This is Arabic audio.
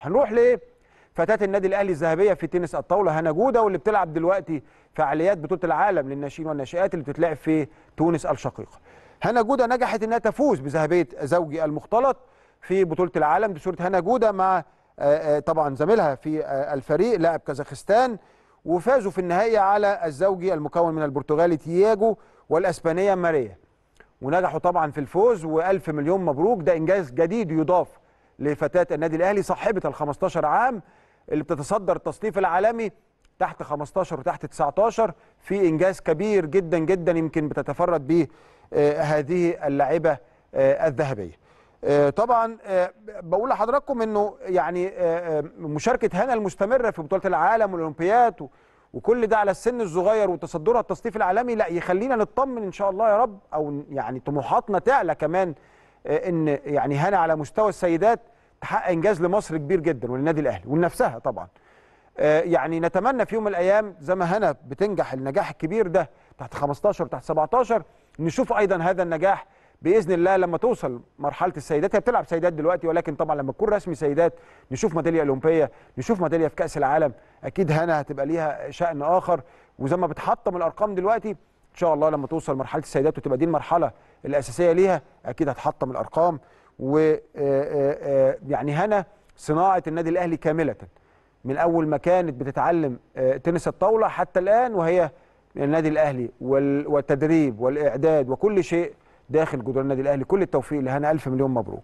هنروح ليه؟ فتاة النادي الاهلي الذهبيه في تنس الطاوله هنا جوده واللي بتلعب دلوقتي فعاليات بطوله العالم للناشئين والناشئات اللي بتتلعب في تونس الشقيقه. هنا جوده نجحت انها تفوز بذهبيه زوجي المختلط في بطوله العالم بصورة هنا جوده مع آه، آه، طبعا زميلها في آه، الفريق لاعب كازاخستان وفازوا في النهائي على الزوجي المكون من البرتغالي تياجو والاسبانيه ماريا. ونجحوا طبعا في الفوز والف مليون مبروك ده انجاز جديد يضاف لفتاه النادي الاهلي صاحبه ال 15 عام اللي بتتصدر التصنيف العالمي تحت 15 وتحت 19 في انجاز كبير جدا جدا يمكن بتتفرد به آه، هذه اللعيبه آه، الذهبيه. آه، طبعا بقول لحضراتكم انه يعني مشاركه هنا المستمره في بطوله العالم والاولمبياد وكل ده على السن الصغير وتصدرها التصنيف العالمي لا يخلينا نطمن ان شاء الله يا رب او يعني طموحاتنا تعلى كمان آه، ان يعني هنا على مستوى السيدات تحقق انجاز لمصر كبير جدا وللنادي الاهلي ولنفسها طبعا آه، يعني نتمنى في يوم من الايام زي ما هنا بتنجح النجاح الكبير ده تحت 15 تحت 17 نشوف ايضا هذا النجاح باذن الله لما توصل مرحله السيدات هي بتلعب سيدات دلوقتي ولكن طبعا لما تكون رسمي سيدات نشوف ميداليه اولمبيه نشوف ميداليه في كاس العالم اكيد هنا هتبقى ليها شان اخر وزي ما بتحطم الارقام دلوقتي شاء الله لما توصل مرحله السيدات وتبقى دي المرحله الاساسيه ليها اكيد هتحطم الارقام و آه، آه، آه، يعني هنا صناعه النادي الاهلي كامله من اول ما كانت بتتعلم تنس الطاوله حتى الان وهي النادي الاهلي والتدريب والاعداد وكل شيء داخل جدران النادي الاهلي كل التوفيق لهنا الف مليون مبروك